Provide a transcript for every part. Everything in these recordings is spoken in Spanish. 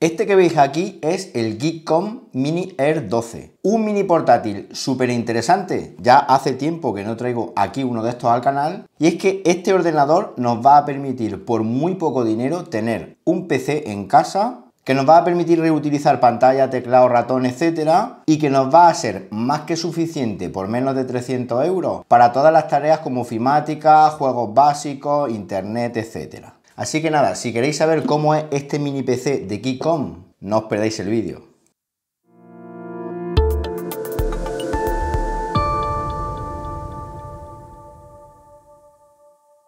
Este que veis aquí es el Geekcom Mini Air 12. Un mini portátil súper interesante. Ya hace tiempo que no traigo aquí uno de estos al canal. Y es que este ordenador nos va a permitir por muy poco dinero tener un PC en casa que nos va a permitir reutilizar pantalla, teclado, ratón, etcétera, y que nos va a ser más que suficiente por menos de 300 euros para todas las tareas como ofimática, juegos básicos, internet, etcétera. Así que nada, si queréis saber cómo es este mini PC de Keycom, no os perdáis el vídeo.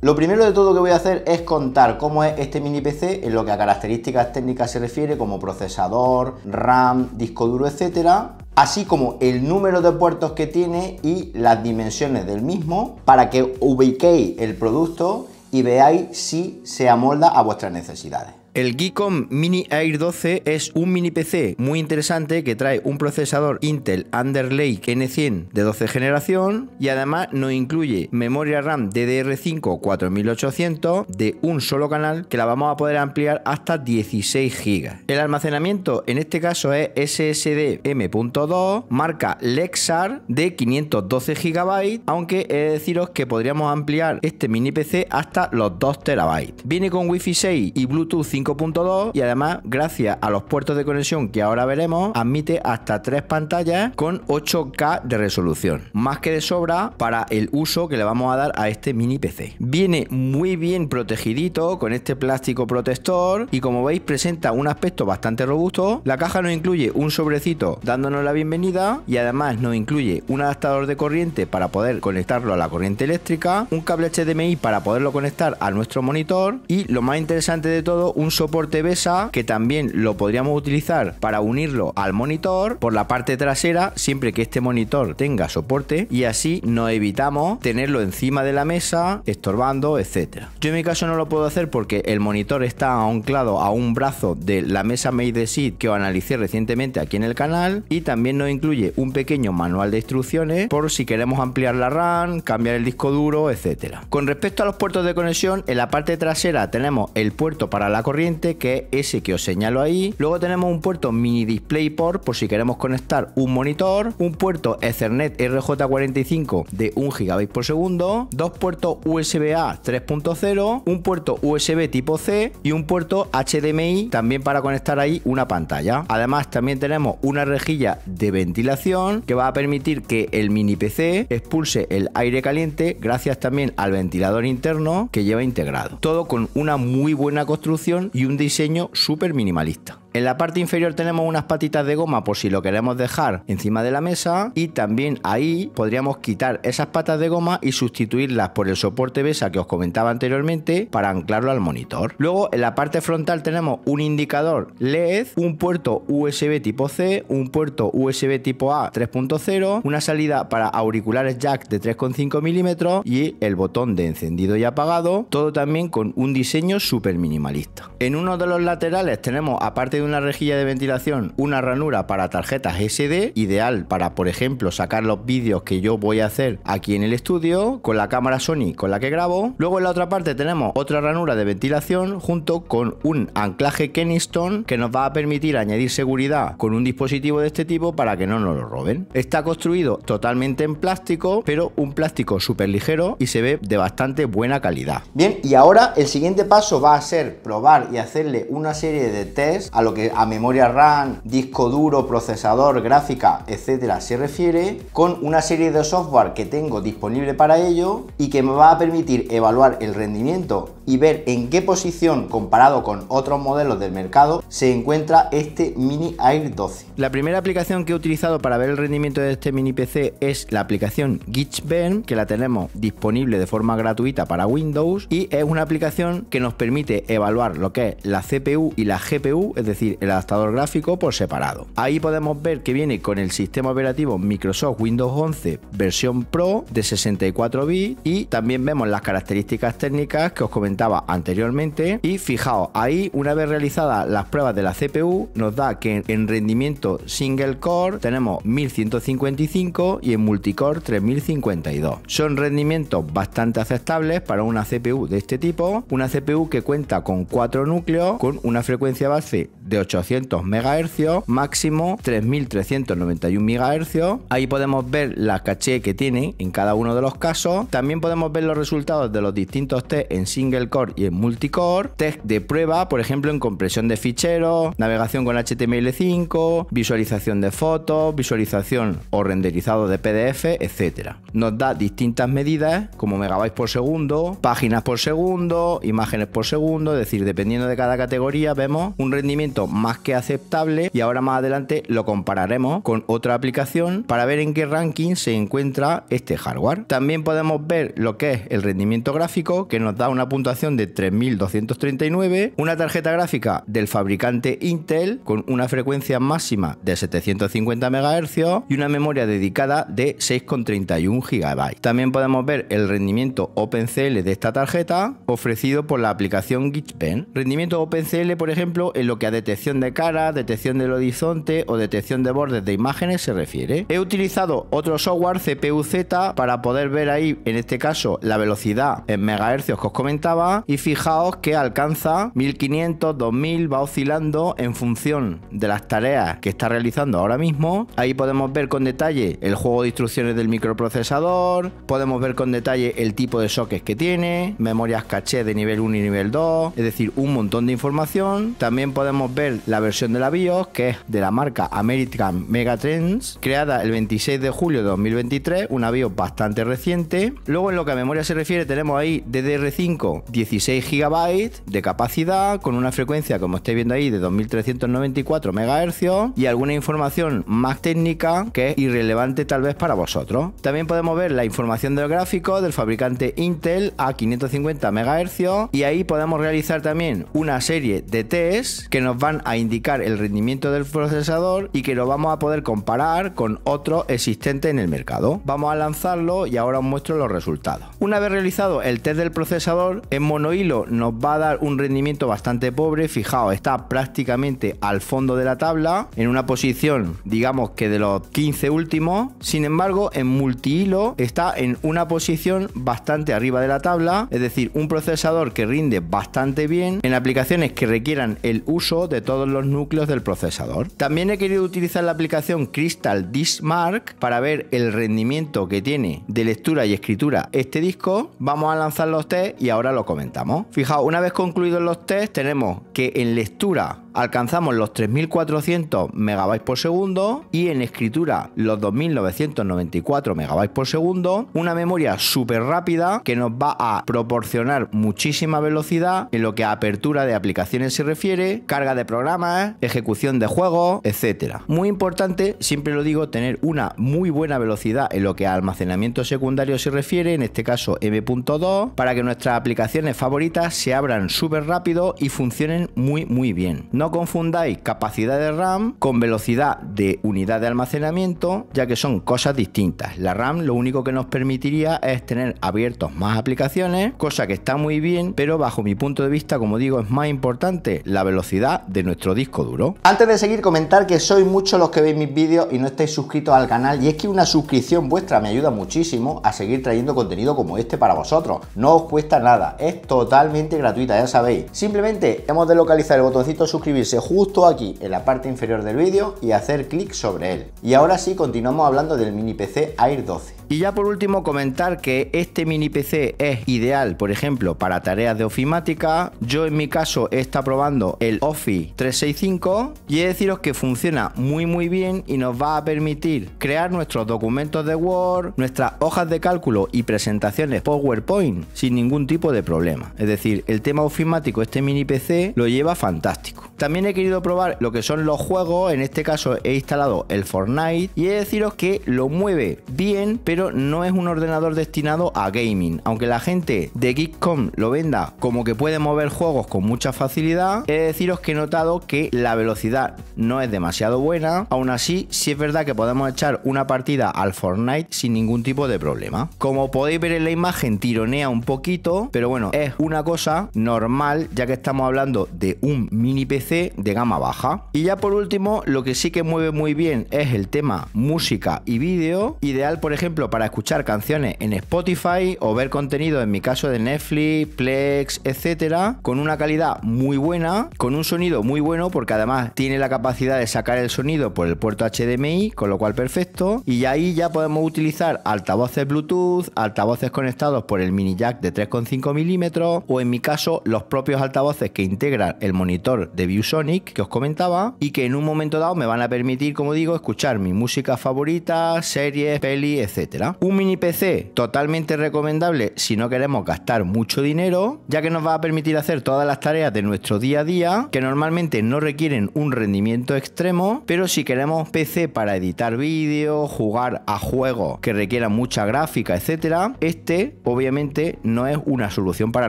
Lo primero de todo que voy a hacer es contar cómo es este mini PC en lo que a características técnicas se refiere como procesador, RAM, disco duro, etcétera, así como el número de puertos que tiene y las dimensiones del mismo para que ubiquéis el producto y veáis si se amolda a vuestras necesidades. El Geekom Mini Air 12 es un mini PC muy interesante que trae un procesador Intel Underlake N100 de 12 generación y además no incluye memoria RAM DDR5 4800 de un solo canal que la vamos a poder ampliar hasta 16 GB. El almacenamiento en este caso es SSD M.2 marca Lexar de 512 GB, aunque he de deciros que podríamos ampliar este mini PC hasta los 2 TB. Viene con Wi-Fi 6 y Bluetooth 5 5.2 y además gracias a los puertos de conexión que ahora veremos admite hasta tres pantallas con 8K de resolución. Más que de sobra para el uso que le vamos a dar a este mini PC. Viene muy bien protegido con este plástico protector y como veis presenta un aspecto bastante robusto. La caja nos incluye un sobrecito dándonos la bienvenida y además nos incluye un adaptador de corriente para poder conectarlo a la corriente eléctrica, un cable HDMI para poderlo conectar a nuestro monitor y lo más interesante de todo un soporte BESA que también lo podríamos utilizar para unirlo al monitor por la parte trasera siempre que este monitor tenga soporte y así no evitamos tenerlo encima de la mesa estorbando etcétera yo en mi caso no lo puedo hacer porque el monitor está anclado a un brazo de la mesa Made Seat que analicé recientemente aquí en el canal y también nos incluye un pequeño manual de instrucciones por si queremos ampliar la RAM cambiar el disco duro etcétera con respecto a los puertos de conexión en la parte trasera tenemos el puerto para la corriente que es ese que os señalo ahí. Luego tenemos un puerto mini display port por si queremos conectar un monitor, un puerto Ethernet RJ45 de 1 GB por segundo, dos puertos USB-A 3.0, un puerto USB tipo C y un puerto HDMI también para conectar ahí una pantalla. Además también tenemos una rejilla de ventilación que va a permitir que el mini PC expulse el aire caliente gracias también al ventilador interno que lleva integrado. Todo con una muy buena construcción y un diseño super minimalista. En la parte inferior tenemos unas patitas de goma por si lo queremos dejar encima de la mesa y también ahí podríamos quitar esas patas de goma y sustituirlas por el soporte BESA que os comentaba anteriormente para anclarlo al monitor. Luego en la parte frontal tenemos un indicador LED, un puerto USB tipo C, un puerto USB tipo A 3.0, una salida para auriculares jack de 3.5 milímetros y el botón de encendido y apagado, todo también con un diseño súper minimalista. En uno de los laterales tenemos aparte una rejilla de ventilación una ranura para tarjetas SD, ideal para, por ejemplo, sacar los vídeos que yo voy a hacer aquí en el estudio con la cámara Sony con la que grabo. Luego en la otra parte tenemos otra ranura de ventilación junto con un anclaje Keniston que nos va a permitir añadir seguridad con un dispositivo de este tipo para que no nos lo roben. Está construido totalmente en plástico, pero un plástico súper ligero y se ve de bastante buena calidad. Bien, y ahora el siguiente paso va a ser probar y hacerle una serie de test a lo que a memoria RAM, disco duro, procesador, gráfica, etcétera se refiere, con una serie de software que tengo disponible para ello y que me va a permitir evaluar el rendimiento y ver en qué posición comparado con otros modelos del mercado se encuentra este Mini Air 12. La primera aplicación que he utilizado para ver el rendimiento de este mini PC es la aplicación Geekbench, que la tenemos disponible de forma gratuita para Windows y es una aplicación que nos permite evaluar lo que es la CPU y la GPU, es decir, el adaptador gráfico por separado. Ahí podemos ver que viene con el sistema operativo Microsoft Windows 11 versión Pro de 64 bits y también vemos las características técnicas que os comentaba anteriormente y fijaos ahí una vez realizadas las pruebas de la CPU nos da que en rendimiento single core tenemos 1155 y en multicore 3052. Son rendimientos bastante aceptables para una CPU de este tipo, una CPU que cuenta con cuatro núcleos con una frecuencia base 800 megahercios máximo 3391 megahercios Ahí podemos ver la caché que tiene en cada uno de los casos. También podemos ver los resultados de los distintos test en single core y en multicore. Test de prueba, por ejemplo, en compresión de ficheros, navegación con HTML5, visualización de fotos, visualización o renderizado de PDF, etcétera Nos da distintas medidas como megabytes por segundo, páginas por segundo, imágenes por segundo, es decir, dependiendo de cada categoría vemos un rendimiento más que aceptable y ahora más adelante lo compararemos con otra aplicación para ver en qué ranking se encuentra este hardware. También podemos ver lo que es el rendimiento gráfico que nos da una puntuación de 3239, una tarjeta gráfica del fabricante Intel con una frecuencia máxima de 750 MHz y una memoria dedicada de 6,31 GB. También podemos ver el rendimiento OpenCL de esta tarjeta ofrecido por la aplicación GitPen. Rendimiento OpenCL, por ejemplo, en lo que a detección de cara, detección del horizonte o detección de bordes de imágenes se refiere. He utilizado otro software CPU-Z para poder ver ahí, en este caso, la velocidad en megahercios que os comentaba y fijaos que alcanza 1500, 2000, va oscilando en función de las tareas que está realizando ahora mismo. Ahí podemos ver con detalle el juego de instrucciones del microprocesador, podemos ver con detalle el tipo de sockets que tiene, memorias caché de nivel 1 y nivel 2, es decir, un montón de información. También podemos ver la versión de la BIOS, que es de la marca American Megatrends, creada el 26 de julio de 2023, una BIOS bastante reciente. Luego, en lo que a memoria se refiere, tenemos ahí DDR5, 16 GB de capacidad, con una frecuencia, como estáis viendo ahí, de 2394 MHz y alguna información más técnica que es irrelevante tal vez para vosotros. También podemos ver la información del gráfico del fabricante Intel a 550 MHz y ahí podemos realizar también una serie de test que nos van a indicar el rendimiento del procesador y que lo vamos a poder comparar con otro existente en el mercado. Vamos a lanzarlo y ahora os muestro los resultados. Una vez realizado el test del procesador, en monohilo nos va a dar un rendimiento bastante pobre. Fijaos, está prácticamente al fondo de la tabla, en una posición, digamos que de los 15 últimos. Sin embargo, en multi hilo está en una posición bastante arriba de la tabla, es decir, un procesador que rinde bastante bien en aplicaciones que requieran el uso de todos los núcleos del procesador. También he querido utilizar la aplicación Crystal Disk Mark para ver el rendimiento que tiene de lectura y escritura este disco. Vamos a lanzar los test y ahora lo comentamos. Fijaos, una vez concluidos los test tenemos que en lectura alcanzamos los 3400 megabytes por segundo y en escritura los 2994 megabytes por segundo. Una memoria súper rápida que nos va a proporcionar muchísima velocidad en lo que a apertura de aplicaciones se refiere, carga de programas, ejecución de juegos, etcétera. Muy importante, siempre lo digo, tener una muy buena velocidad en lo que almacenamiento secundario se refiere, en este caso M.2, para que nuestras aplicaciones favoritas se abran súper rápido y funcionen muy muy bien. No confundáis capacidad de RAM con velocidad de unidad de almacenamiento, ya que son cosas distintas. La RAM lo único que nos permitiría es tener abiertos más aplicaciones, cosa que está muy bien, pero bajo mi punto de vista, como digo, es más importante la velocidad de nuestro disco duro. Antes de seguir, comentar que sois muchos los que veis mis vídeos y no estáis suscritos al canal y es que una suscripción vuestra me ayuda muchísimo a seguir trayendo contenido como este para vosotros. No os cuesta nada, es totalmente gratuita, ya sabéis. Simplemente hemos de localizar el botoncito suscribirse justo aquí en la parte inferior del vídeo y hacer clic sobre él. Y ahora sí, continuamos hablando del mini PC Air 12. Y ya por último comentar que este mini PC es ideal, por ejemplo, para tareas de ofimática. Yo en mi caso estado probando el Office 365 y he deciros que funciona muy muy bien y nos va a permitir crear nuestros documentos de Word, nuestras hojas de cálculo y presentaciones PowerPoint sin ningún tipo de problema. Es decir, el tema ofimático este mini PC lo lleva fantástico. También he querido probar lo que son los juegos, en este caso he instalado el Fortnite y he de deciros que lo mueve bien, pero no es un ordenador destinado a gaming. Aunque la gente de Geekcom lo venda como que puede mover juegos con mucha facilidad, he de deciros que he notado que la velocidad no es demasiado buena. Aún así, sí es verdad que podemos echar una partida al Fortnite sin ningún tipo de problema. Como podéis ver en la imagen, tironea un poquito, pero bueno, es una cosa normal ya que estamos hablando de un mini PC de gama baja. Y ya por último, lo que sí que mueve muy bien es el tema música y vídeo, ideal por ejemplo para escuchar canciones en Spotify o ver contenido en mi caso de Netflix, Plex, etcétera, con una calidad muy buena, con un sonido muy bueno porque además tiene la capacidad de sacar el sonido por el puerto HDMI, con lo cual perfecto, y ahí ya podemos utilizar altavoces Bluetooth, altavoces conectados por el mini jack de 3,5 milímetros o en mi caso los propios altavoces que integran el monitor de View Sonic que os comentaba y que en un momento dado me van a permitir, como digo, escuchar mi música favorita, series, peli, etcétera. Un mini PC totalmente recomendable si no queremos gastar mucho dinero, ya que nos va a permitir hacer todas las tareas de nuestro día a día que normalmente no requieren un rendimiento extremo, pero si queremos PC para editar vídeos, jugar a juegos que requieran mucha gráfica, etcétera, este obviamente no es una solución para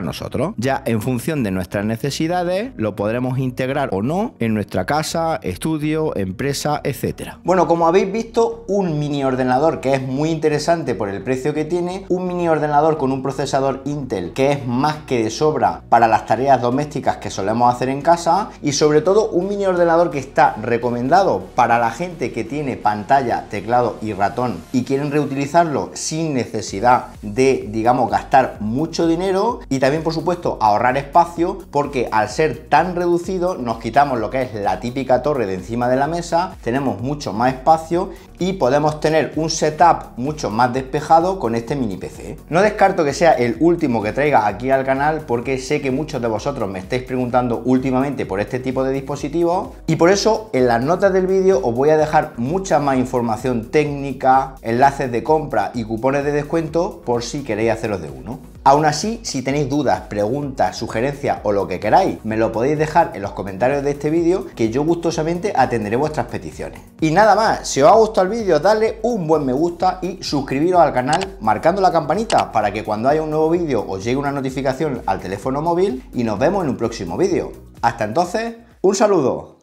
nosotros. Ya en función de nuestras necesidades lo podremos integrar o no en nuestra casa, estudio, empresa, etcétera. Bueno, como habéis visto, un mini ordenador que es muy interesante por el precio que tiene, un mini ordenador con un procesador Intel que es más que de sobra para las tareas domésticas que solemos hacer en casa y sobre todo un mini ordenador que está recomendado para la gente que tiene pantalla, teclado y ratón y quieren reutilizarlo sin necesidad de, digamos, gastar mucho dinero y también por supuesto ahorrar espacio porque al ser tan reducido nos quitamos lo que es la típica torre de encima de la mesa, tenemos mucho más espacio y podemos tener un setup mucho más despejado con este mini PC. No descarto que sea el último que traiga aquí al canal porque sé que muchos de vosotros me estáis preguntando últimamente por este tipo de dispositivos y por eso en las notas del vídeo os voy a dejar mucha más información técnica, enlaces de compra y cupones de descuento por si queréis haceros de uno. Aún así, si tenéis dudas, preguntas, sugerencias o lo que queráis, me lo podéis dejar en los comentarios de este vídeo que yo gustosamente atenderé vuestras peticiones. Y nada más, si os ha gustado el vídeo, dadle un buen me gusta y suscribiros al canal marcando la campanita para que cuando haya un nuevo vídeo os llegue una notificación al teléfono móvil y nos vemos en un próximo vídeo. Hasta entonces, un saludo.